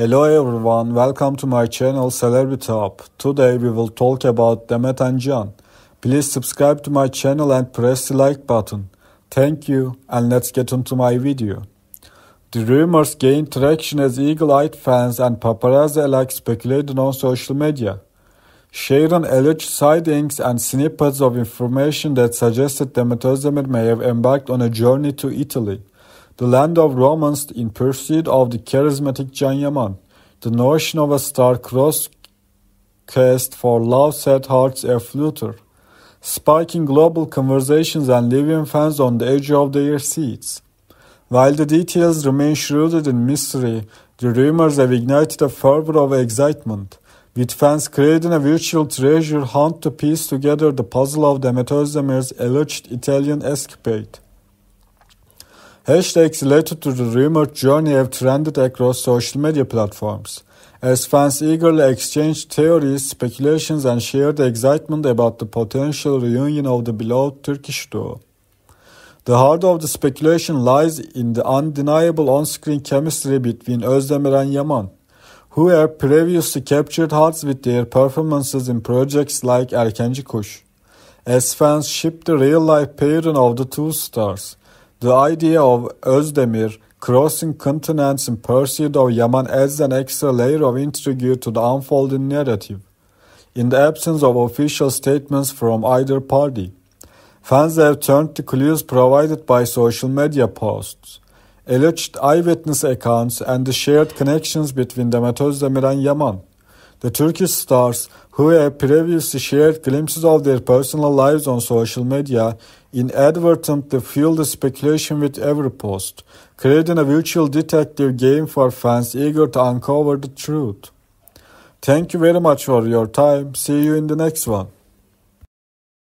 Hello everyone, welcome to my channel Celebrity Top. Today we will talk about Demet and John. Please subscribe to my channel and press the like button. Thank you and let's get into my video. The rumors gained traction as eagle-eyed fans and paparazzi alike speculated on social media. Sharon alleged sightings and snippets of information that suggested Demet Özdemir may have embarked on a journey to Italy the land of romance, in pursuit of the charismatic Jan The notion of a star-crossed quest for love set hearts aflutter, spiking global conversations and leaving fans on the edge of their seats. While the details remain shrouded in mystery, the rumors have ignited a fervor of excitement, with fans creating a virtual treasure hunt to piece together the puzzle of Demeter Zemir's alleged Italian escapade. Hashtags related to the rumored journey have trended across social media platforms, as fans eagerly exchanged theories, speculations, and shared excitement about the potential reunion of the beloved Turkish duo. The heart of the speculation lies in the undeniable on screen chemistry between Özdemir and Yaman, who have previously captured hearts with their performances in projects like Erkenci Kuş. As fans shipped the real life pairing of the two stars, the idea of Özdemir crossing continents in pursuit of Yaman adds an extra layer of intrigue to the unfolding narrative. In the absence of official statements from either party, fans have turned to clues provided by social media posts, alleged eyewitness accounts, and the shared connections between Demet Özdemir and Yaman. The Turkish stars, who have previously shared glimpses of their personal lives on social media, inadvertently fueled the speculation with every post, creating a virtual detective game for fans eager to uncover the truth. Thank you very much for your time. See you in the next one.